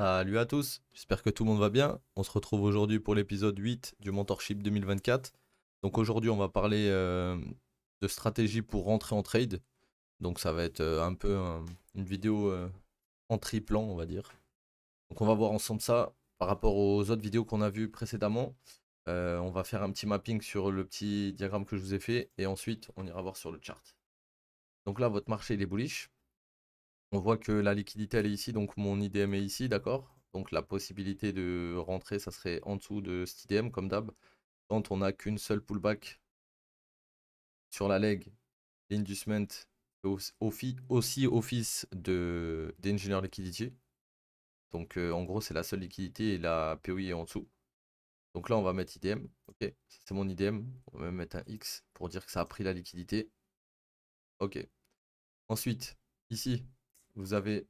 Salut à tous, j'espère que tout le monde va bien. On se retrouve aujourd'hui pour l'épisode 8 du Mentorship 2024. Donc aujourd'hui on va parler euh, de stratégie pour rentrer en trade. Donc ça va être euh, un peu une vidéo euh, en triplan on va dire. Donc on va voir ensemble ça par rapport aux autres vidéos qu'on a vues précédemment. on va faire un petit mapping sur le petit diagramme que je vous ai fait et ensuite on ira voir sur le chart. Donc là votre marché il est bullish. On voit que la liquidité elle est ici, donc mon IDM est ici, d'accord Donc la possibilité de rentrer, ça serait en dessous de cet IDM comme d'hab. Quand on n'a qu'une seule pullback sur la leg, l'inducement aussi office d'engineer liquidité. liquidity. Donc euh, en gros c'est la seule liquidité et la POI est en dessous. Donc là on va mettre IDM. Ok, c'est mon IDM. On va même mettre un X pour dire que ça a pris la liquidité. Ok. Ensuite, ici, vous avez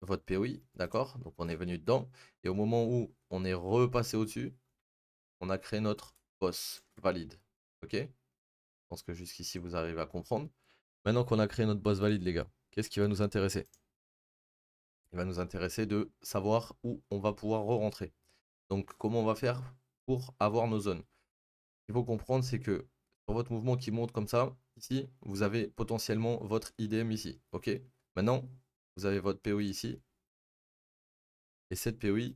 votre POI, d'accord Donc on est venu dedans. Et au moment où on est repassé au-dessus, on a créé notre boss valide. Ok Je pense que jusqu'ici vous arrivez à comprendre. Maintenant qu'on a créé notre boss valide, les gars, qu'est-ce qui va nous intéresser Il va nous intéresser de savoir où on va pouvoir re-rentrer. Donc comment on va faire pour avoir nos zones Il faut comprendre, c'est que pour votre mouvement qui monte comme ça, vous avez potentiellement votre IDM ici. OK Maintenant, vous avez votre POI ici. Et cette POI,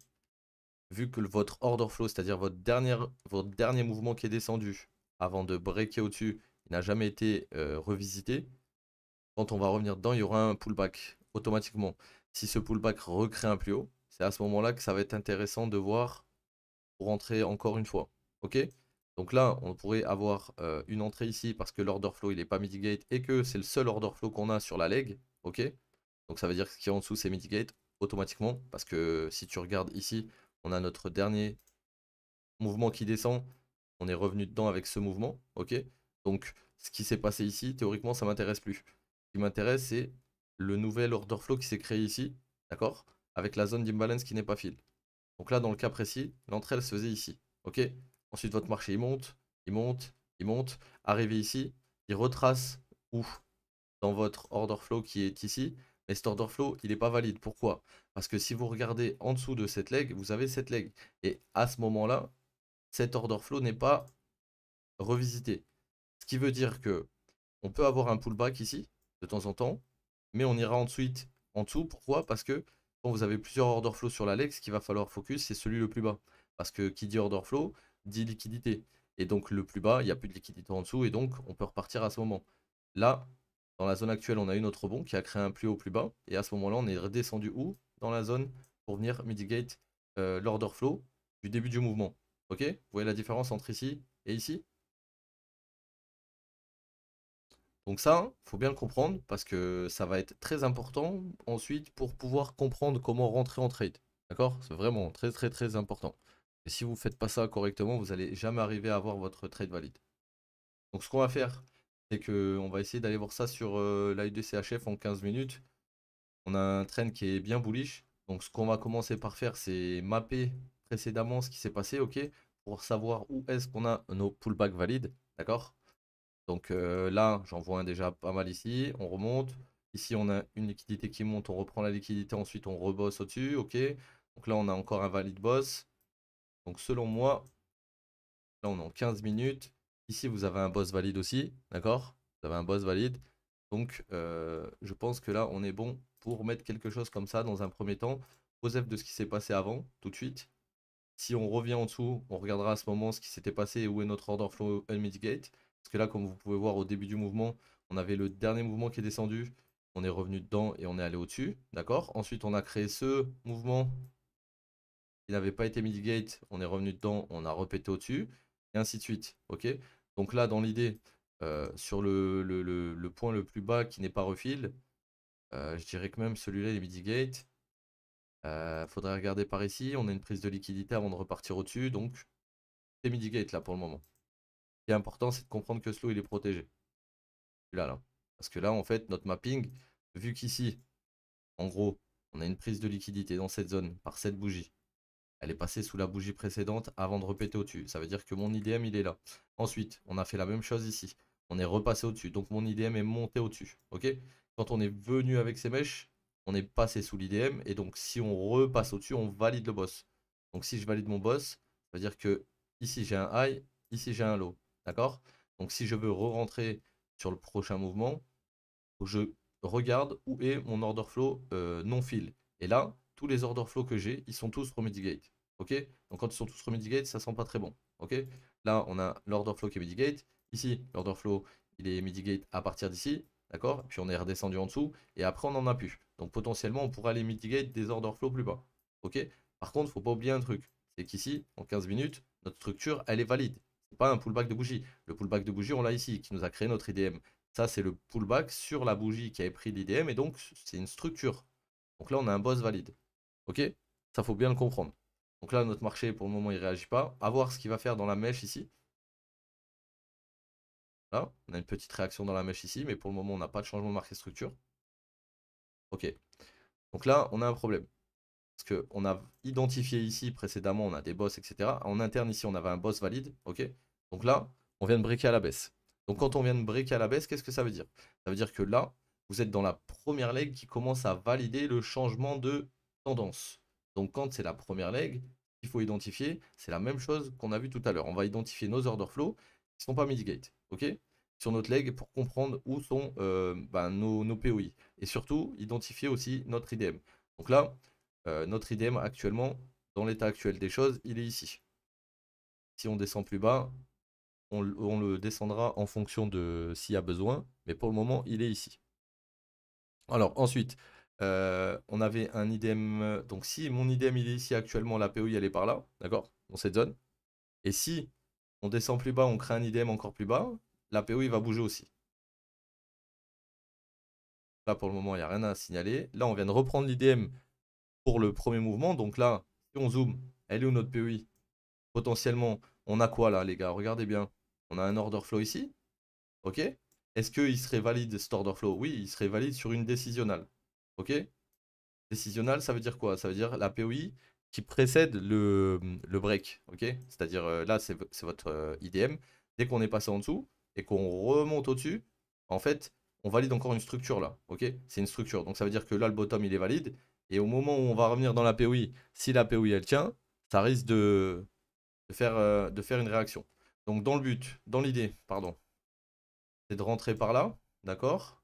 vu que votre order flow, c'est-à-dire votre, votre dernier mouvement qui est descendu avant de breaker au-dessus, il n'a jamais été euh, revisité, quand on va revenir dedans, il y aura un pullback automatiquement. Si ce pullback recrée un plus haut, c'est à ce moment-là que ça va être intéressant de voir pour rentrer encore une fois. OK donc là, on pourrait avoir euh, une entrée ici parce que l'order flow il n'est pas mitigate et que c'est le seul order flow qu'on a sur la leg. Ok Donc ça veut dire que ce qui est en dessous c'est mitigate automatiquement parce que si tu regardes ici, on a notre dernier mouvement qui descend. On est revenu dedans avec ce mouvement. Ok Donc ce qui s'est passé ici, théoriquement ça m'intéresse plus. Ce qui m'intéresse c'est le nouvel order flow qui s'est créé ici. D'accord Avec la zone d'imbalance qui n'est pas fil. Donc là, dans le cas précis, l'entrée elle se faisait ici. Ok Ensuite, votre marché, il monte, il monte, il monte. Arrivé ici, il retrace où Dans votre order flow qui est ici. Mais cet order flow, il n'est pas valide. Pourquoi Parce que si vous regardez en dessous de cette leg, vous avez cette leg. Et à ce moment-là, cet order flow n'est pas revisité. Ce qui veut dire que on peut avoir un pullback ici, de temps en temps, mais on ira ensuite en dessous. Pourquoi Parce que quand vous avez plusieurs order flow sur la leg, ce qu'il va falloir focus, c'est celui le plus bas. Parce que qui dit order flow, 10 liquidités. Et donc le plus bas, il n'y a plus de liquidité en dessous et donc on peut repartir à ce moment. Là, dans la zone actuelle, on a eu notre rebond qui a créé un plus haut, plus bas. Et à ce moment-là, on est redescendu où Dans la zone pour venir mitigate euh, l'order flow du début du mouvement. Ok Vous voyez la différence entre ici et ici donc ça, il faut bien le comprendre parce que ça va être très important ensuite pour pouvoir comprendre comment rentrer en trade. D'accord C'est vraiment très très très important. Et si vous ne faites pas ça correctement, vous n'allez jamais arriver à avoir votre trade valide. Donc ce qu'on va faire, c'est qu'on va essayer d'aller voir ça sur euh, en 15 minutes. On a un trend qui est bien bullish. Donc ce qu'on va commencer par faire, c'est mapper précédemment ce qui s'est passé, ok, pour savoir où est-ce qu'on a nos pullbacks valides, d'accord Donc euh, là, j'en vois un déjà pas mal ici, on remonte. Ici, on a une liquidité qui monte, on reprend la liquidité, ensuite on rebosse au-dessus, ok. Donc là, on a encore un valide boss. Donc selon moi, là on est en 15 minutes. Ici vous avez un boss valide aussi, d'accord Vous avez un boss valide. Donc euh, je pense que là on est bon pour mettre quelque chose comme ça dans un premier temps. Joseph de ce qui s'est passé avant, tout de suite. Si on revient en dessous, on regardera à ce moment ce qui s'était passé et où est notre order flow unmitigate. Parce que là, comme vous pouvez voir au début du mouvement, on avait le dernier mouvement qui est descendu, on est revenu dedans et on est allé au-dessus, d'accord Ensuite, on a créé ce mouvement il n'avait pas été mitigate, on est revenu dedans, on a repété au-dessus, et ainsi de suite. Donc là, dans l'idée, euh, sur le, point le plus bas qui n'est pas refil, euh, je dirais que même celui-là, il est mitigate. Euh, faudrait regarder par ici, on a une prise de liquidité avant de repartir au-dessus, donc c'est mitigate là pour le moment. Ce qui est important, c'est de comprendre que ce lot, il est protégé. Là, là. Parce que là, en fait, notre mapping, vu qu'ici, en gros, on a une prise de liquidité dans cette zone par cette bougie, elle est passée sous la bougie précédente avant de repéter au-dessus. Ça veut dire que mon IDM, il est là. Ensuite, on a fait la même chose ici. On est repassé au-dessus. Donc mon IDM est monté au-dessus. OK Quand on est venu avec ces mèches, on est passé sous l'IDM. Et donc, si on repasse au-dessus, on valide le boss. Donc si je valide mon boss, ça veut dire que ici j'ai un high, ici j'ai un low. D'accord Donc si je veux re-rentrer sur le prochain mouvement, je regarde où est mon order flow euh, non fil. Et là, tous les order flow que j'ai, ils sont tous remedigate. Ok Donc quand ils sont tous remedigate, ça sent pas très bon. Ok Là, on a l'order flow qui est Ici, l'order flow, il est mitigate à partir d'ici. D'accord Puis on est redescendu en dessous. Et après, on en a plus. Donc potentiellement, on pourra aller mitigate des order flow plus bas. Ok Par contre, faut pas oublier un truc. C'est qu'ici, en 15 minutes, notre structure, elle est valide. C'est pas un pullback de bougie. Le pullback de bougie, on l'a ici, qui nous a créé notre IDM. Ça, c'est le pullback sur la bougie qui avait pris l'IDM. Et donc, c'est une structure. Donc là, on a un boss valide. Ok Ça faut bien le comprendre. Donc là, notre marché, pour le moment, il réagit pas. À voir ce qu'il va faire dans la mèche ici. Là, on a une petite réaction dans la mèche ici, mais pour le moment, on n'a pas de changement de marché structure. Ok. Donc là, on a un problème. Parce qu'on a identifié ici précédemment, on a des boss, etc. En interne ici, on avait un boss valide. Ok. Donc là, on vient de breaker à la baisse. Donc quand on vient de breaker à la baisse, qu'est-ce que ça veut dire Ça veut dire que là, vous êtes dans la première leg qui commence à valider le changement de tendance. Donc quand c'est la première leg, il faut identifier, c'est la même chose qu'on a vu tout à l'heure. On va identifier nos order flow qui ne sont pas mitigate, ok sur notre leg pour comprendre où sont euh, ben, nos, nos, POI et surtout identifier aussi notre IDM. Donc là, euh, notre IDM actuellement, dans l'état actuel des choses, il est ici. Si on descend plus bas, on, on le descendra en fonction de s'il y a besoin, mais pour le moment, il est ici. Alors ensuite, euh, on avait un IDM... Donc si mon IDM, il est ici actuellement, la POI elle est par là, d'accord Dans cette zone. Et si on descend plus bas, on crée un IDM encore plus bas, la POI va bouger aussi. Là pour le moment, il n'y a rien à signaler. Là, on vient de reprendre l'IDM pour le premier mouvement. Donc là, si on zoom, elle est où notre POI Potentiellement, on a quoi là, les gars Regardez bien. On a un order flow ici. OK Est-ce qu'il serait valide cet order flow Oui, il serait valide sur une décisionnelle. Ok Décisionnal, ça veut dire quoi Ça veut dire la POI qui précède le, break. Ok C'est-à-dire euh, là, c'est votre euh, IDM. Dès qu'on est passé en dessous et qu'on remonte au-dessus, en fait, on valide encore une structure là. Ok C'est une structure. Donc ça veut dire que là, le bottom, il est valide. Et au moment où on va revenir dans la POI, si la POI elle tient, ça risque de, faire, euh, de faire une réaction. Donc dans le but, dans l'idée, pardon, c'est de rentrer par là, d'accord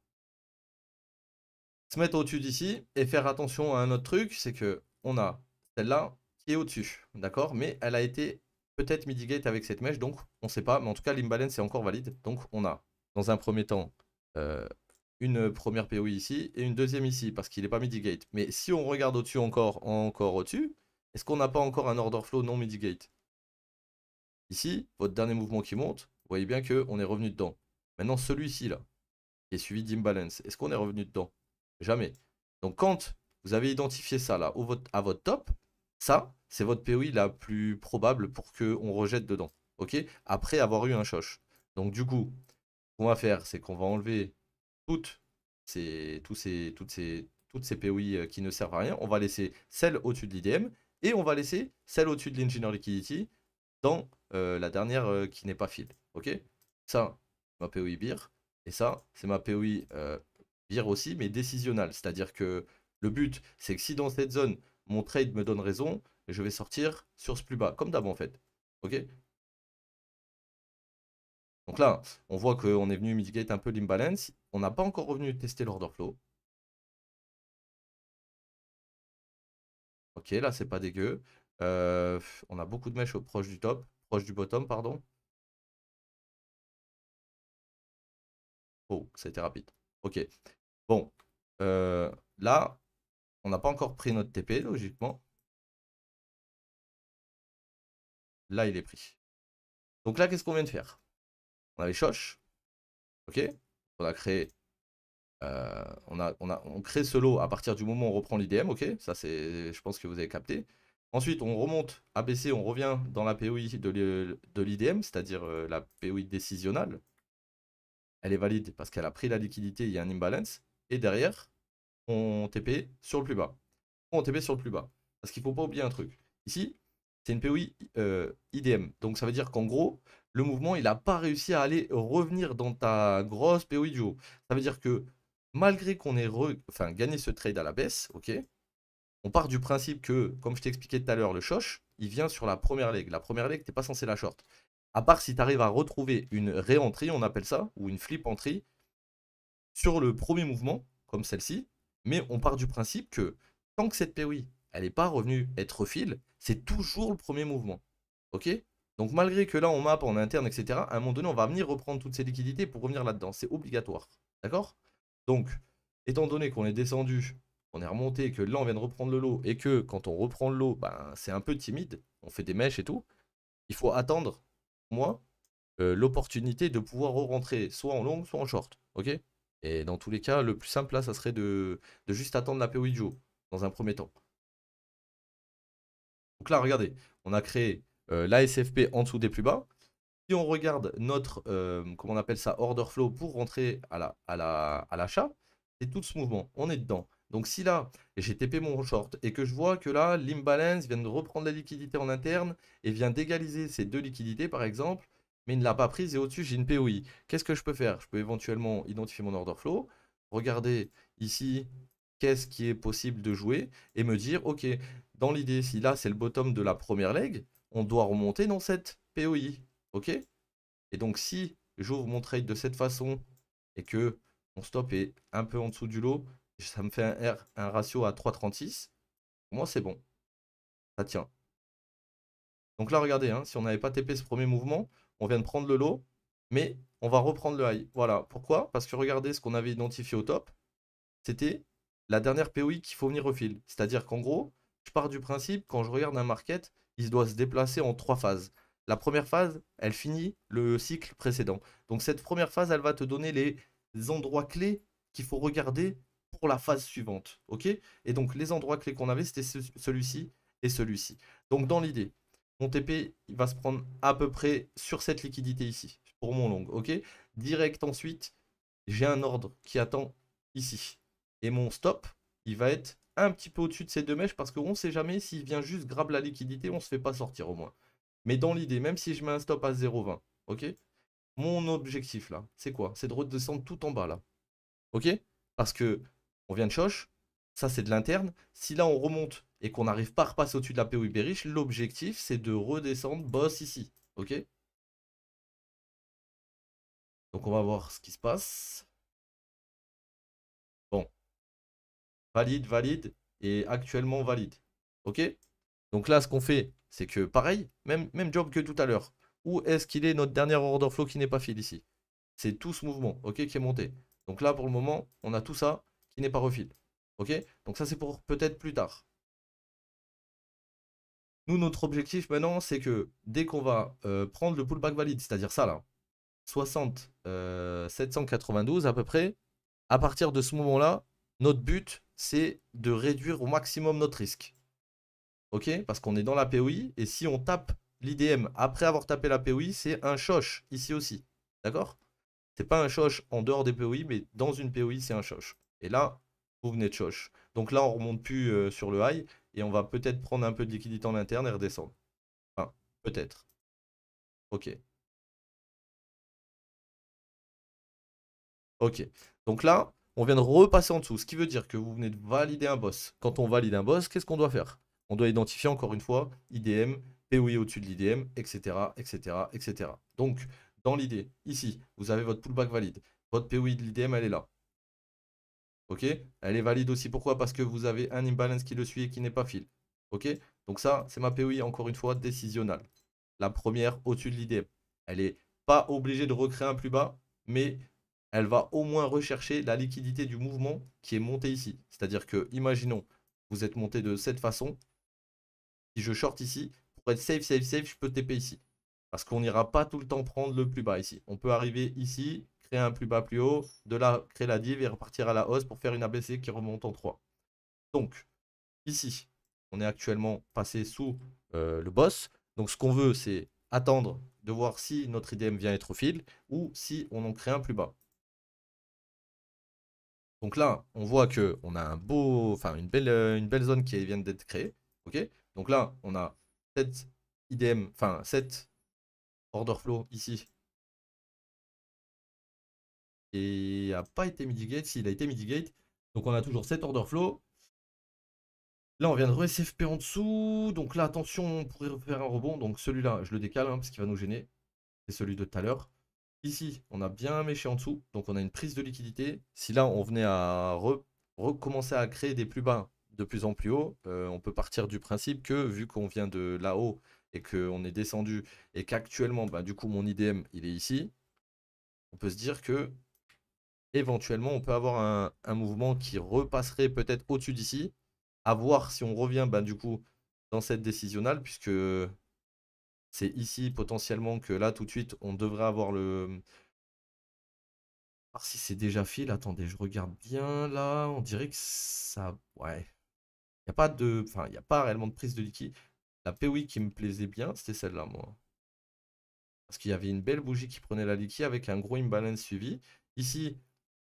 se mettre au-dessus d'ici et faire attention à un autre truc, c'est que on a celle-là qui est au-dessus, d'accord Mais elle a été peut-être mitigate avec cette mèche, donc on ne sait pas, mais en tout cas l'imbalance est encore valide. Donc on a dans un premier temps euh, une première POI ici et une deuxième ici parce qu'il n'est pas mitigate. Mais si on regarde au-dessus encore, encore au-dessus, est-ce qu'on n'a pas encore un order flow non mitigate Ici, votre dernier mouvement qui monte, vous voyez bien qu'on est revenu dedans. Maintenant celui-ci là, qui est suivi d'imbalance, est-ce qu'on est revenu dedans Jamais. Donc quand vous avez identifié ça là au à votre top, ça, c'est votre POI la plus probable pour qu'on rejette dedans. OK Après avoir eu un choche. Donc du coup, ce qu'on va faire, c'est qu'on va enlever toutes ces, tous ces, toutes, ces, toutes ces POI euh, qui ne servent à rien. On va laisser celle au-dessus de l'IDM et on va laisser celle au-dessus de l'Engineer Liquidity dans euh, la dernière euh, qui n'est pas file. OK Ça, ma POI beer. Et ça, c'est ma POI vire aussi, mais décisionnel C'est-à-dire que le but, c'est que si dans cette zone, mon trade me donne raison, je vais sortir sur ce plus bas, comme d'avant en fait. Ok Donc là, on voit qu'on est venu mitigate un peu l'imbalance. On n'a pas encore revenu tester l'order flow. Ok, là, c'est pas dégueu. Euh, on a beaucoup de mèches au proche du top, proche du bottom, pardon. Oh, ça été rapide. Ok. Bon, euh, là, on n'a pas encore pris notre TP, logiquement. Là, il est pris. Donc là, qu'est-ce qu'on vient de faire On a les choches. Ok On a créé... Euh, on, a, ce lot à partir du moment où on reprend l'IDM, ok Ça, c'est, je pense que vous avez capté. Ensuite, on remonte ABC, on revient dans la POI de l'IDM, c'est-à-dire euh, la POI décisionnelle. Elle est valide parce qu'elle a pris la liquidité, il y a un imbalance et derrière, on TP sur le plus bas. On TP sur le plus bas. Parce qu'il ne faut pas oublier un truc. Ici, c'est une POI euh, IDM. Donc ça veut dire qu'en gros, le mouvement, il n'a pas réussi à aller revenir dans ta grosse POI du haut. Ça veut dire que malgré qu'on ait gagné ce trade à la baisse, ok, on part du principe que, comme je t'expliquais tout à l'heure, le choche, il vient sur la première leg. La première leg, tu n'es pas censé la short. À part si tu arrives à retrouver une réentrée, on appelle ça, ou une flip entrée, sur le premier mouvement, comme celle-ci, mais on part du principe que tant que cette POI, elle n'est pas revenue être fil, c'est toujours le premier mouvement. Ok Donc malgré que là on map en interne, etc., à un moment donné, on va venir reprendre toutes ces liquidités pour revenir là-dedans. C'est obligatoire. D'accord Donc, étant donné qu'on est descendu, on est remonté, que là on vient de reprendre le lot, et que quand on reprend le lot, ben, c'est un peu timide, on fait des mèches et tout, il faut attendre, moi, euh, l'opportunité de pouvoir re-rentrer soit en long, soit en short. Ok et dans tous les cas, le plus simple là, ça serait de, juste attendre la POI dans un premier temps. Donc là, regardez, on a créé l'ASFP euh, la en dessous des plus bas. Si on regarde notre, euh, comment on appelle ça, order flow pour rentrer à la, à l'achat, c'est tout ce mouvement, on est dedans. Donc si là, j'ai TP mon short et que je vois que là, l'imbalance vient de reprendre la liquidité en interne et vient d'égaliser ces deux liquidités par exemple, mais il ne l'a pas prise et au-dessus j'ai une POI. Qu'est-ce que je peux faire Je peux éventuellement identifier mon order flow, regarder ici qu'est-ce qui est possible de jouer et me dire ok, dans l'idée, si là c'est le bottom de la première leg, on doit remonter dans cette POI. Ok Et donc si j'ouvre mon trade de cette façon et que mon stop est un peu en dessous du lot, ça me fait un, un ratio à 3,36. Pour moi, c'est bon. Ça tient. Donc là, regardez, hein, si on n'avait pas TP ce premier mouvement, on vient de prendre le lot, mais on va reprendre le high. Voilà, pourquoi Parce que regardez ce qu'on avait identifié au top, c'était la dernière POI qu'il faut venir au fil. C'est-à-dire qu'en gros, je pars du principe, quand je regarde un market, il doit se déplacer en trois phases. La première phase, elle finit le cycle précédent. Donc cette première phase, elle va te donner les endroits clés qu'il faut regarder pour la phase suivante. ok et donc les endroits clés qu'on avait, c'était celui-ci et celui-ci. Donc dans l'idée, mon TP, il va se prendre à peu près sur cette liquidité ici, pour mon long, ok Direct ensuite, j'ai un ordre qui attend ici. Et mon stop, il va être un petit peu au-dessus de ces deux mèches parce qu'on ne sait jamais s'il vient juste grab la liquidité, on ne se fait pas sortir au moins. Mais dans l'idée, même si je mets un stop à 0,20, ok Mon objectif là, c'est quoi C'est de redescendre tout en bas là, ok Parce que on vient de choche, ça, c'est de l'interne. Si là, on remonte et qu'on n'arrive pas à repasser au-dessus de la PO riche, l'objectif, c'est de redescendre boss ici. OK Donc, on va voir ce qui se passe. Bon. Valide, valide et actuellement valide. OK Donc là, ce qu'on fait, c'est que pareil, même, même job que tout à l'heure. Où est-ce qu'il est notre dernier order flow qui n'est pas fil ici C'est tout ce mouvement, OK, qui est monté. Donc là, pour le moment, on a tout ça qui n'est pas refil. Ok Donc ça c'est pour peut-être plus tard. Nous, notre objectif maintenant, c'est que dès qu'on va euh, prendre le pullback valide, c'est-à-dire ça là, 60 792 euh, à peu près, à partir de ce moment-là, notre but, c'est de réduire au maximum notre risque. Ok Parce qu'on est dans la POI, et si on tape l'IDM après avoir tapé la POI, c'est un choche ici aussi. D'accord C'est pas un choche en dehors des POI, mais dans une POI, c'est un choche. Et là, vous venez de choche. Donc là, on remonte plus euh, sur le high et on va peut-être prendre un peu de liquidité en interne et redescendre. Enfin, peut-être. Ok. Ok. Donc là, on vient de repasser en dessous, ce qui veut dire que vous venez de valider un boss. Quand on valide un boss, qu'est-ce qu'on doit faire On doit identifier encore une fois IDM, POI au-dessus de l'IDM, etc., etc., etc. Donc, dans l'idée, ici, vous avez votre pullback valide. Votre POI de l'IDM, elle est là. Ok Elle est valide aussi. Pourquoi Parce que vous avez un imbalance qui le suit et qui n'est pas fil. Ok Donc ça, c'est ma POI, encore une fois, décisionnelle. La première au-dessus de l'idée, Elle n'est pas obligée de recréer un plus bas, mais elle va au moins rechercher la liquidité du mouvement qui est monté ici. C'est-à-dire que, imaginons, vous êtes monté de cette façon. Si je short ici, pour être safe, safe, safe, je peux TP ici. Parce qu'on n'ira pas tout le temps prendre le plus bas ici. On peut arriver ici, un plus bas plus haut, de là créer la div et repartir à la hausse pour faire une ABC qui remonte en 3. Donc ici, on est actuellement passé sous euh, le boss. Donc ce qu'on veut, c'est attendre de voir si notre IDM vient être au fil ou si on en crée un plus bas. Donc là, on voit que on a un beau, enfin une belle, euh, une belle zone qui vient d'être créée. Ok. Donc là, on a cette IDM, enfin cette order flow ici et a pas été mitigate. S'il a été mitigate, donc on a toujours cet order flow. Là, on vient de re-SFP en dessous. Donc là, attention, on pourrait faire un rebond. Donc celui-là, je le décale hein, parce qu'il va nous gêner. C'est celui de tout à l'heure. Ici, on a bien méché en dessous. Donc on a une prise de liquidité. Si là, on venait à recommencer à créer des plus bas de plus en plus haut, euh, on peut partir du principe que vu qu'on vient de là-haut et qu'on est descendu et qu'actuellement, bah, du coup, mon IDM, il est ici, on peut se dire que éventuellement, on peut avoir un, mouvement qui repasserait peut-être au-dessus d'ici. À voir si on revient, ben, du coup, dans cette décisionale, puisque c'est ici potentiellement que là, tout de suite, on devrait avoir le. si c'est déjà fil, attendez, je regarde bien là. On dirait que ça. Ouais. Il n'y a pas de. Enfin, il n'y a pas réellement de prise de liquide. La POI qui me plaisait bien, c'était celle-là, moi. Parce qu'il y avait une belle bougie qui prenait la liquide avec un gros imbalance suivi. Ici,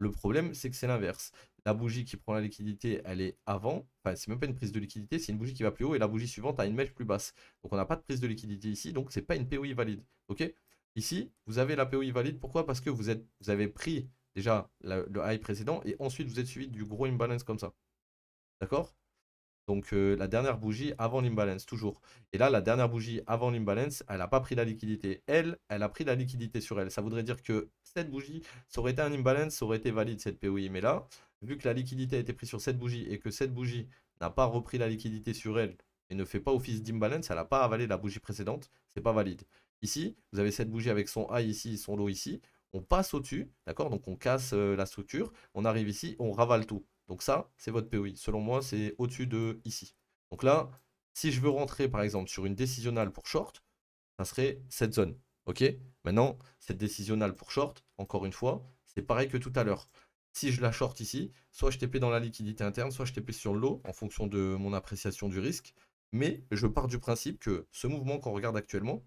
le problème, c'est que c'est l'inverse. La bougie qui prend la liquidité, elle est avant. Enfin, c'est même pas une prise de liquidité, c'est une bougie qui va plus haut et la bougie suivante a une mèche plus basse. Donc on n'a pas de prise de liquidité ici, donc c'est pas une POI valide. Ok Ici, vous avez la POI valide. Pourquoi Parce que vous, êtes, vous avez pris déjà le high précédent et ensuite vous êtes suivi du gros imbalance comme ça. D'accord donc euh, la dernière bougie avant l'imbalance, toujours. Et là, la dernière bougie avant l'imbalance, elle n'a pas pris la liquidité. Elle, elle a pris la liquidité sur elle. Ça voudrait dire que cette bougie, ça aurait été un imbalance, ça aurait été valide cette POI. Mais là, vu que la liquidité a été prise sur cette bougie et que cette bougie n'a pas repris la liquidité sur elle et ne fait pas office d'imbalance, elle n'a pas avalé la bougie précédente, c'est pas valide. Ici, vous avez cette bougie avec son high ici, son low ici, on passe au-dessus, d'accord Donc on casse euh, la structure, on arrive ici, on ravale tout. Donc ça, c'est votre POI. Selon moi, c'est au-dessus de ici. Donc là, si je veux rentrer par exemple sur une décisionnale pour short, ça serait cette zone. Ok Maintenant, cette décisionnale pour short, encore une fois, c'est pareil que tout à l'heure. Si je la short ici, soit je TP dans la liquidité interne, soit je TP sur le lot en fonction de mon appréciation du risque. Mais je pars du principe que ce mouvement qu'on regarde actuellement,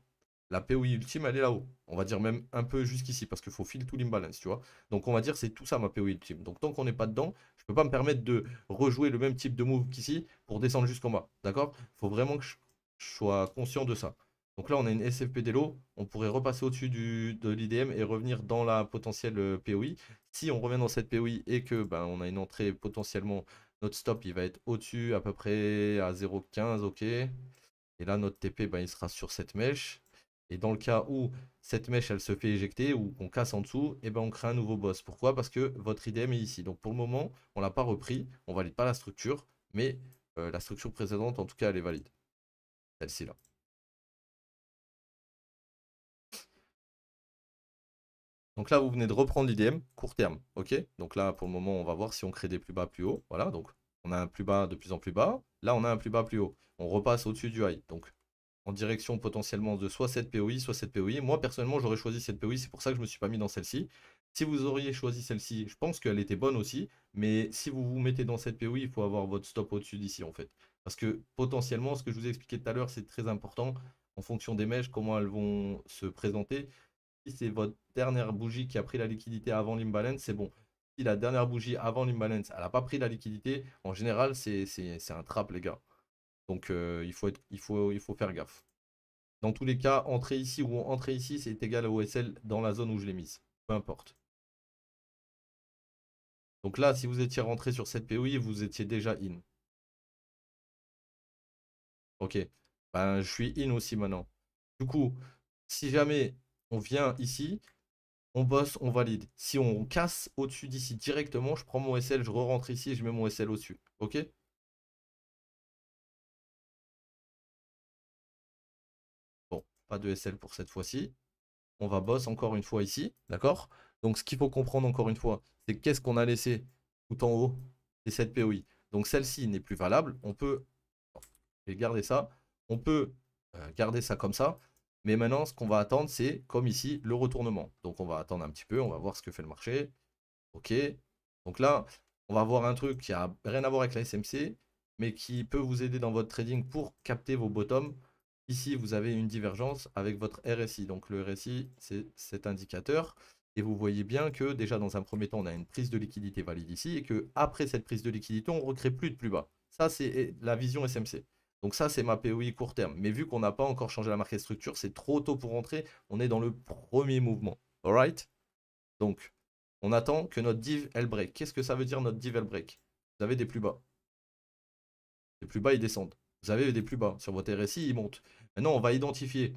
la POI ultime, elle est là-haut. On va dire même un peu jusqu'ici, parce qu'il faut filer tout l'imbalance, tu vois. Donc on va dire c'est tout ça ma POI ultime. Donc tant qu'on n'est pas dedans, je ne peux pas me permettre de rejouer le même type de move qu'ici pour descendre jusqu'en bas. D'accord Il faut vraiment que je sois conscient de ça. Donc là, on a une SFP Delo. On pourrait repasser au-dessus de l'IDM et revenir dans la potentielle euh, POI. Si on revient dans cette POI et que ben, on a une entrée potentiellement, notre stop, il va être au-dessus à peu près à 0,15. OK. Et là, notre TP, bah, il sera sur cette mèche. Et dans le cas où cette mèche, elle se fait éjecter ou qu'on casse en dessous, et eh ben, on crée un nouveau boss. Pourquoi Parce que votre IDM est ici. Donc pour le moment, on l'a pas repris. On valide pas la structure. Mais euh, la structure précédente, en tout cas, elle est valide. Celle-ci là. Donc là, vous venez de reprendre l'IDM court terme. OK Donc là, pour le moment, on va voir si on crée des plus bas plus haut, Voilà, donc on a un plus bas de plus en plus bas. Là, on a un plus bas plus haut. On repasse au-dessus du high. Donc en direction potentiellement de soit cette POI, soit cette POI. Moi, personnellement, j'aurais choisi cette POI. C'est pour ça que je ne me suis pas mis dans celle-ci. Si vous auriez choisi celle-ci, je pense qu'elle était bonne aussi. Mais si vous vous mettez dans cette POI, il faut avoir votre stop au-dessus d'ici, en fait. Parce que potentiellement, ce que je vous ai expliqué tout à l'heure, c'est très important en fonction des mèches, comment elles vont se présenter c'est votre dernière bougie qui a pris la liquidité avant l'imbalance, c'est bon. Si la dernière bougie avant l'imbalance, elle n'a pas pris la liquidité, en général, c'est un trap, les gars. Donc, euh, il, faut il, faut, il faut faire gaffe. Dans tous les cas, entrer ici ou entrer ici, c'est égal à OSL dans la zone où je l'ai mise. Peu importe. Donc là, si vous étiez rentré sur cette POI, vous étiez déjà in. Ok. Ben, je suis in aussi maintenant. Du coup, si jamais on vient ici, on bosse, on valide. Si on casse au-dessus d'ici directement, je prends mon SL, je re-rentre ici et je mets mon SL au-dessus. Ok Bon, pas de SL pour cette fois-ci. On va bosser encore une fois ici, d'accord Donc ce qu'il faut comprendre encore une fois, c'est qu'est-ce qu'on a laissé tout en haut C'est cette POI. Donc celle-ci n'est plus valable. On peut... garder ça. On peut euh, garder ça comme ça. Mais maintenant, ce qu'on va attendre, c'est, comme ici, le retournement. Donc, on va attendre un petit peu, on va voir ce que fait le marché. OK. Donc là, on va voir un truc qui n'a rien à voir avec la SMC, mais qui peut vous aider dans votre trading pour capter vos bottoms. Ici, vous avez une divergence avec votre RSI. Donc, le RSI, c'est cet indicateur. Et vous voyez bien que déjà dans un premier temps, on a une prise de liquidité valide ici et que après cette prise de liquidité, on ne recrée plus de plus bas. Ça, c'est eh, la vision SMC. Donc ça, c'est ma POI court terme. Mais vu qu'on n'a pas encore changé la market structure, c'est trop tôt pour rentrer. On est dans le premier mouvement. right Donc, on attend que notre div, elle break. Qu'est-ce que ça veut dire notre div, elle break Vous avez des plus bas. Les plus bas, ils descendent. Vous avez des plus bas. Sur votre RSI, ils montent. Maintenant, on va identifier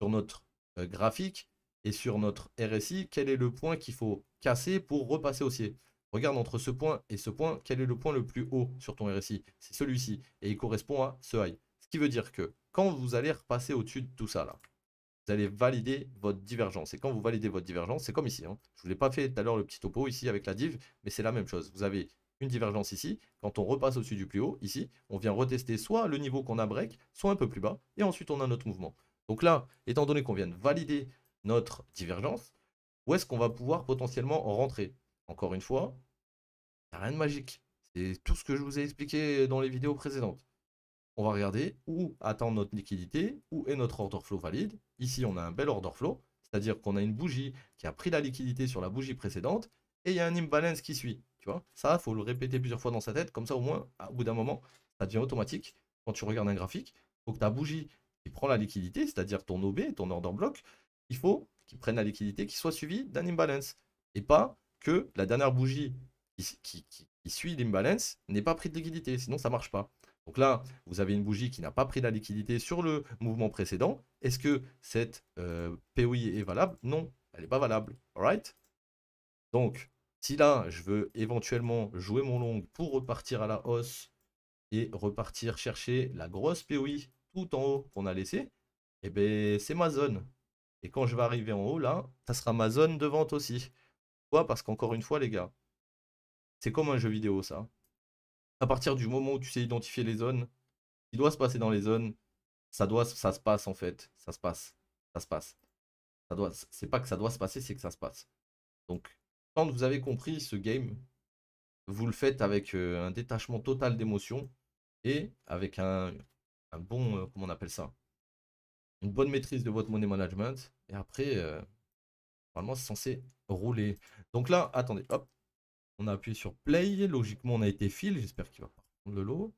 sur notre euh, graphique et sur notre RSI quel est le point qu'il faut casser pour repasser haussier. Regarde entre ce point et ce point, quel est le point le plus haut sur ton RSI C'est celui-ci, et il correspond à ce high. Ce qui veut dire que quand vous allez repasser au-dessus de tout ça là, vous allez valider votre divergence. Et quand vous validez votre divergence, c'est comme ici. Hein. Je ne vous l'ai pas fait tout à l'heure le petit topo ici avec la div, mais c'est la même chose. Vous avez une divergence ici. Quand on repasse au-dessus du plus haut, ici, on vient retester soit le niveau qu'on a break, soit un peu plus bas, et ensuite on a notre mouvement. Donc là, étant donné qu'on vient de valider notre divergence, où est-ce qu'on va pouvoir potentiellement en rentrer Encore une fois, rien de magique. C'est tout ce que je vous ai expliqué dans les vidéos précédentes. On va regarder où attend notre liquidité, où est notre order flow valide. Ici, on a un bel order flow, c'est-à-dire qu'on a une bougie qui a pris la liquidité sur la bougie précédente et il y a un imbalance qui suit. Tu vois, ça, faut le répéter plusieurs fois dans sa tête, comme ça, au moins, au bout d'un moment, ça devient automatique. Quand tu regardes un graphique, faut que ta bougie qui prend la liquidité, c'est-à-dire ton OB, ton order block, il faut qu'il prenne la liquidité qui soit suivi d'un imbalance et pas que la dernière bougie qui, suit l'imbalance n'est pas pris de liquidité, sinon ça ne marche pas. Donc là, vous avez une bougie qui n'a pas pris la liquidité sur le mouvement précédent. Est-ce que cette euh, POI est valable Non, elle n'est pas valable. Alright Donc, si là, je veux éventuellement jouer mon long pour repartir à la hausse et repartir chercher la grosse POI tout en haut qu'on a laissé, eh bien, c'est ma zone. Et quand je vais arriver en haut, là, ça sera ma zone de vente aussi. Pourquoi Parce qu'encore une fois, les gars, c'est comme un jeu vidéo, ça. À partir du moment où tu sais identifier les zones, il qui doit se passer dans les zones, ça doit, ça se passe en fait. Ça se passe. Ça se passe. Ça doit, c'est pas que ça doit se passer, c'est que ça se passe. Donc, quand vous avez compris ce game, vous le faites avec euh, un détachement total d'émotion et avec un, bon, euh, comment on appelle ça Une bonne maîtrise de votre money management. Et après, euh, normalement, c'est censé rouler. Donc là, attendez, hop, on a appuyé sur play. Logiquement, on a été fil. J'espère qu'il va pas prendre le lot.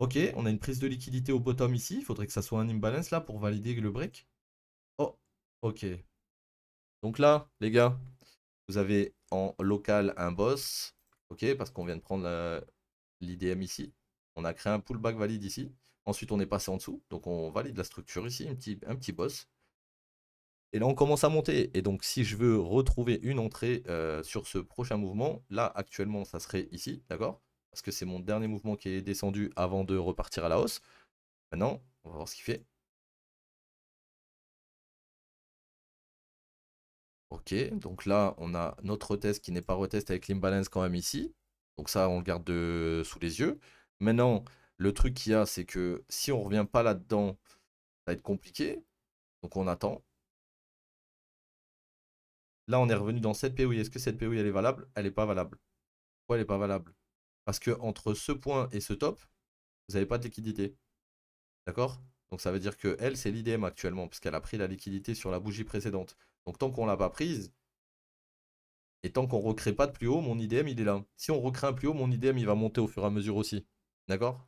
Ok, on a une prise de liquidité au bottom ici. Il faudrait que ça soit un imbalance là pour valider le break. Oh, ok. Donc là, les gars, vous avez en local un boss. Ok, parce qu'on vient de prendre l'IDM ici. On a créé un pullback valide ici. Ensuite, on est passé en dessous. Donc, on valide la structure ici, un petit, un petit boss. Et là, on commence à monter. Et donc, si je veux retrouver une entrée euh, sur ce prochain mouvement, là, actuellement, ça serait ici, d'accord Parce que c'est mon dernier mouvement qui est descendu avant de repartir à la hausse. Maintenant, on va voir ce qu'il fait. Ok, donc là, on a notre test qui n'est pas retest avec l'imbalance quand même ici. Donc ça, on le garde sous les yeux. Maintenant, le truc qu'il y a, c'est que si on ne revient pas là-dedans, ça va être compliqué. Donc on attend. Là, on est revenu dans cette POI. Est-ce que cette POI, elle est valable Elle n'est pas valable. Pourquoi elle n'est pas valable Parce que entre ce point et ce top, vous n'avez pas de liquidité. D'accord Donc ça veut dire que elle, c'est l'IDM actuellement, puisqu'elle a pris la liquidité sur la bougie précédente. Donc tant qu'on ne l'a pas prise, et tant qu'on ne recrée pas de plus haut, mon IDM, il est là. Si on recrée un plus haut, mon IDM, il va monter au fur et à mesure aussi. D'accord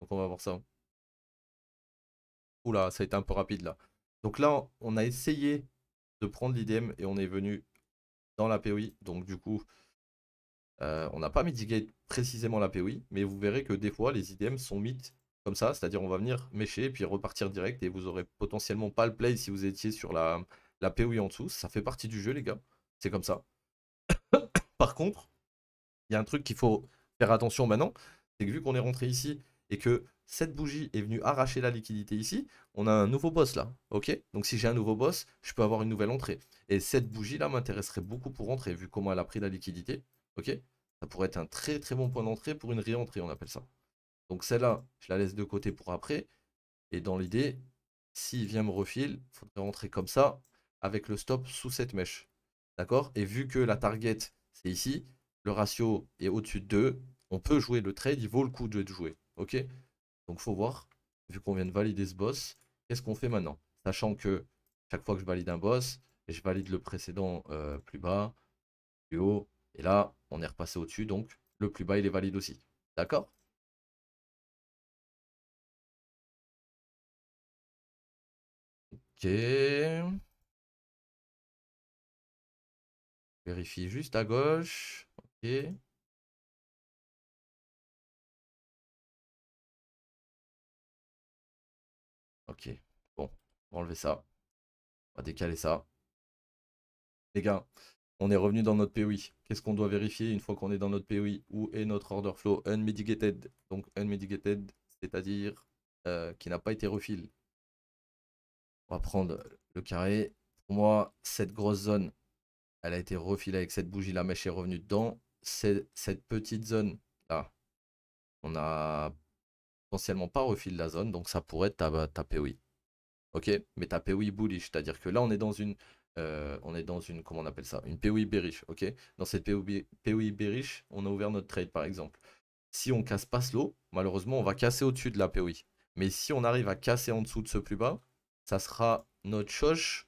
Donc on va voir ça. Oula, ça a été un peu rapide là. Donc là, on a essayé de prendre l'IDM et on est venu dans la POI. Donc du coup, euh, on n'a pas mitigé précisément la POI, mais vous verrez que des fois les IDM sont mites comme ça, c'est-à-dire on va venir mécher puis repartir direct et vous aurez potentiellement pas le play si vous étiez sur la, la POI en dessous. Ça fait partie du jeu les gars, c'est comme ça. Par contre, il y a un truc qu'il faut faire attention maintenant, c'est que vu qu'on est rentré ici et que cette bougie est venue arracher la liquidité ici, on a un nouveau boss là, ok Donc si j'ai un nouveau boss, je peux avoir une nouvelle entrée. Et cette bougie là m'intéresserait beaucoup pour entrer, vu comment elle a pris la liquidité, ok Ça pourrait être un très très bon point d'entrée pour une réentrée, on appelle ça. Donc celle-là, je la laisse de côté pour après. Et dans l'idée, s'il vient me refiler, il faudrait rentrer comme ça, avec le stop sous cette mèche. D'accord Et vu que la target, c'est ici, le ratio est au-dessus de 2, on peut jouer le trade, il vaut le coup de jouer, ok donc faut voir, vu qu'on vient de valider ce boss, qu'est-ce qu'on fait maintenant Sachant que chaque fois que je valide un boss, je valide le précédent euh, plus bas, plus haut, et là, on est repassé au-dessus, donc le plus bas, il est valide aussi. D'accord Ok. Vérifie juste à gauche. Ok. Ok. Bon, on va enlever ça. On va décaler ça. Les gars, on est revenu dans notre POI. Qu'est-ce qu'on doit vérifier une fois qu'on est dans notre POI Où est notre order flow unmitigated Donc unmitigated, c'est-à-dire euh, qui n'a pas été refilé. On va prendre le carré. Pour moi, cette grosse zone, elle a été refilée avec cette bougie. La mèche est revenue dedans. cette petite zone, là, on a potentiellement pas au de la zone, donc ça pourrait être ta, bah, POI. Ok Mais ta POI bullish, c'est-à-dire que là, on est dans une. Euh, on est dans une. Comment on appelle ça Une POI bearish. Ok Dans cette POI, POI bearish, on a ouvert notre trade, par exemple. Si on casse pas ce lot, malheureusement, on va casser au-dessus de la POI. Mais si on arrive à casser en dessous de ce plus bas, ça sera notre choche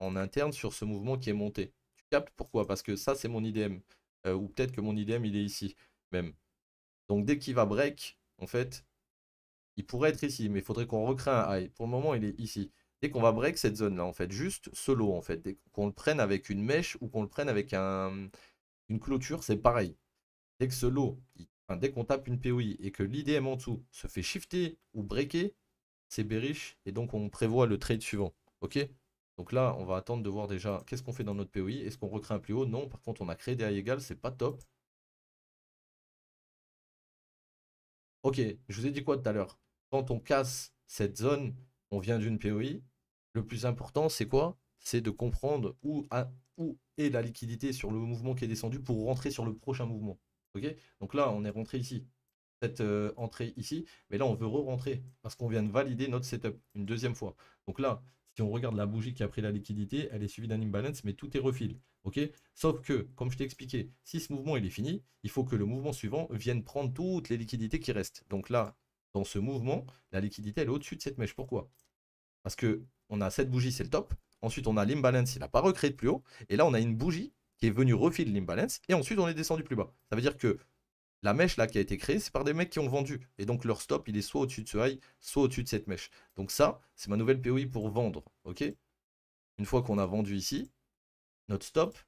en interne sur ce mouvement qui est monté. Tu captes pourquoi Parce que ça, c'est mon IDM. Euh, ou peut-être que mon IDM, il est ici, même. Donc dès qu'il va break, en fait, il pourrait être ici, mais il faudrait qu'on recrée un high. Pour le moment, il est ici. Dès qu'on va break cette zone-là, en fait, juste solo, en fait, dès qu'on le prenne avec une mèche ou qu'on le prenne avec une clôture, c'est pareil. Dès que ce lot, dès qu'on tape une POI et que l'IDM en dessous se fait shifter ou breaker, c'est bearish et donc on prévoit le trade suivant. Ok Donc là, on va attendre de voir déjà qu'est-ce qu'on fait dans notre POI. Est-ce qu'on recrée un plus haut Non, par contre, on a créé des high égales, c'est pas top. Ok, je vous ai dit quoi tout à l'heure quand on casse cette zone, on vient d'une POI. Le plus important, c'est quoi C'est de comprendre où, est la liquidité sur le mouvement qui est descendu pour rentrer sur le prochain mouvement. OK Donc là, on est rentré ici. Cette euh, entrée ici, mais là, on veut re-rentrer parce qu'on vient de valider notre setup une deuxième fois. Donc là, si on regarde la bougie qui a pris la liquidité, elle est suivie d'un imbalance, mais tout est refil. ok Sauf que, comme je t'ai expliqué, si ce mouvement il est fini, il faut que le mouvement suivant vienne prendre toutes les liquidités qui restent. Donc là, dans ce mouvement, la liquidité, est au-dessus de cette mèche. Pourquoi Parce que on a cette bougie, c'est le top. Ensuite, on a l'imbalance, il n'a pas recréé de plus haut. Et là, on a une bougie qui est venue refiler l'imbalance. Et ensuite, on est descendu plus bas. Ça veut dire que la mèche là qui a été créée, c'est par des mecs qui ont vendu. Et donc, leur stop, il est soit au-dessus de ce high, soit au-dessus de cette mèche. Donc ça, c'est ma nouvelle POI pour vendre. OK Une fois qu'on a vendu ici, notre stop,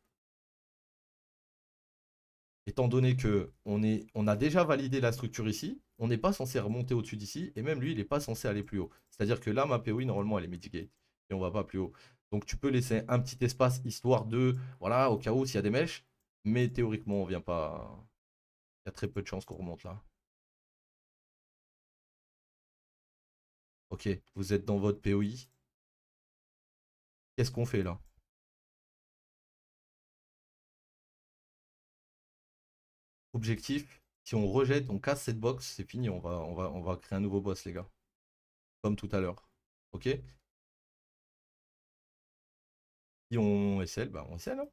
étant donné que on, a déjà validé la structure ici, on n'est pas censé remonter au-dessus d'ici, et même lui, il n'est pas censé aller plus haut. C'est-à-dire que là, ma POI, normalement, elle est mitigate, et on va pas plus haut. Donc tu peux laisser un petit espace, histoire de, voilà, au cas où, s'il y a des mèches, mais théoriquement, on vient pas... Il y a très peu de chances qu'on remonte là. Ok, vous êtes dans votre POI. Qu'est-ce qu'on fait là Objectif, si on rejette, on casse cette box, c'est fini, on va, créer un nouveau boss, les gars. Comme tout à l'heure. Ok Si on essaie, bah on essaie, hein.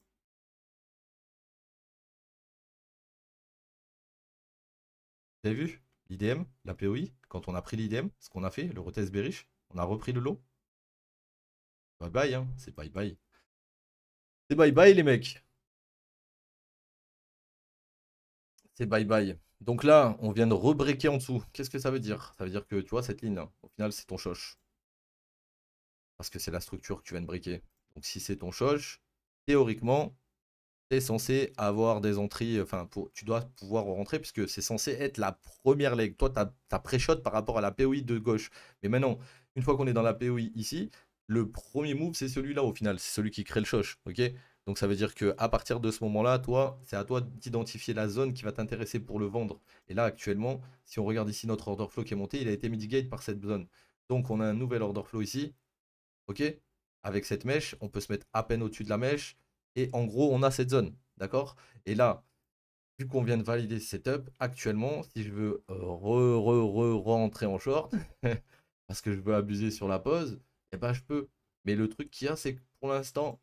Vous avez vu L'IDM, la POI, quand on a pris l'IDM, ce qu'on a fait, le retest berich, on a repris le lot. Bye bye, hein, c'est bye bye. C'est bye bye les mecs. C'est bye bye. Donc là, on vient de re-breaker en dessous. Qu'est-ce que ça veut dire Ça veut dire que, tu vois, cette ligne, là, au final, c'est ton choche. Parce que c'est la structure que tu viens de briquer. Donc si c'est ton choche, théoriquement, tu es censé avoir des entrées, enfin, pour, tu dois pouvoir rentrer, puisque c'est censé être la première leg. Toi, tu as, as pré-shot par rapport à la POI de gauche. Mais maintenant, une fois qu'on est dans la POI ici, le premier move, c'est celui-là au final. C'est celui qui crée le choche, ok donc ça veut dire que à partir de ce moment-là, toi, c'est à toi d'identifier la zone qui va t'intéresser pour le vendre. Et là actuellement, si on regarde ici notre order flow qui est monté, il a été mitigé par cette zone. Donc on a un nouvel order flow ici. OK Avec cette mèche, on peut se mettre à peine au-dessus de la mèche et en gros, on a cette zone, d'accord Et là, vu qu'on vient de valider ce setup, actuellement, si je veux euh, re re re rentrer en short parce que je veux abuser sur la pause, et eh ben je peux. Mais le truc qu'il y a, c'est que pour l'instant,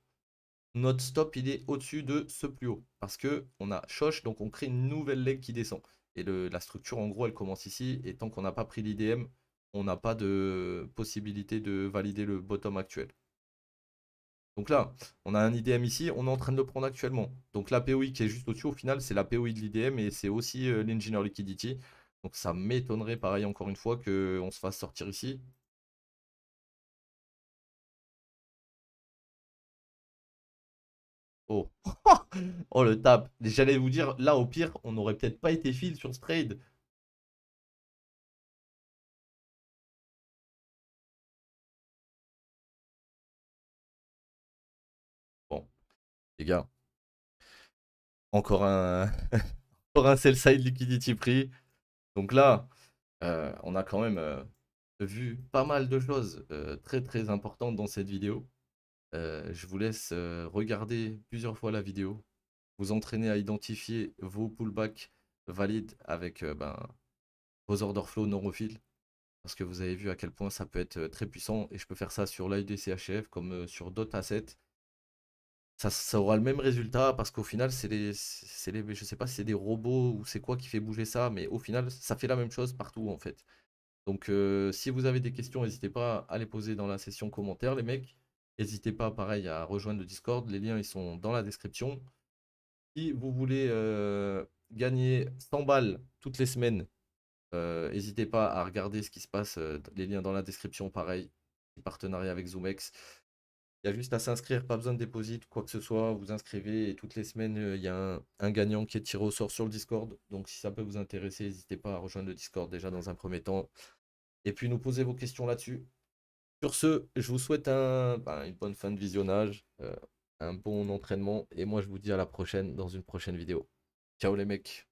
notre stop il est au-dessus de ce plus haut. Parce que on a choche, donc on crée une nouvelle leg qui descend. Et la structure en gros elle commence ici. Et tant qu'on n'a pas pris l'IDM, on n'a pas de possibilité de valider le bottom actuel. Donc là, on a un IDM ici, on est en train de le prendre actuellement. Donc la POI qui est juste au-dessus, au final, c'est la POI de l'IDM et c'est aussi euh, l'Engineer Liquidity. Donc ça m'étonnerait, pareil, encore une fois, qu'on se fasse sortir ici. Oh. oh le tap. J'allais vous dire, là au pire, on n'aurait peut-être pas été fil sur ce trade. Bon. Les gars. Encore un. Encore un sell side liquidity prix. Donc là, euh, on a quand même euh, vu pas mal de choses euh, très très importantes dans cette vidéo. Euh, je vous laisse euh, regarder plusieurs fois la vidéo, vous entraîner à identifier vos pullbacks valides avec euh, ben, vos order flow neurophiles, parce que vous avez vu à quel point ça peut être très puissant, et je peux faire ça sur l'IDCHF comme sur d'autres assets. Ça, aura le même résultat parce qu'au final, c'est les, les, je sais pas si c'est des robots ou c'est quoi qui fait bouger ça, mais au final, ça fait la même chose partout en fait. Donc, si vous avez des questions, n'hésitez pas à les poser dans la session commentaire, les mecs. N'hésitez pas, pareil, à rejoindre le Discord. Les liens, ils sont dans la description. Si vous voulez euh, gagner 100 balles toutes les semaines, euh, n'hésitez pas à regarder ce qui se passe. Euh, les liens dans la description, pareil. Partenariat avec Zoomex. Il y a juste à s'inscrire, pas besoin de déposit, quoi que ce soit. Vous inscrivez et toutes les semaines, il y a un, gagnant qui est tiré au sort sur le Discord. Donc si ça peut vous intéresser, n'hésitez pas à rejoindre le Discord déjà dans un premier temps. Et puis nous poser vos questions là-dessus. Sur ce, je vous souhaite un, ben, une bonne fin de visionnage, euh, un bon entraînement, et moi je vous dis à la prochaine dans une prochaine vidéo. Ciao les mecs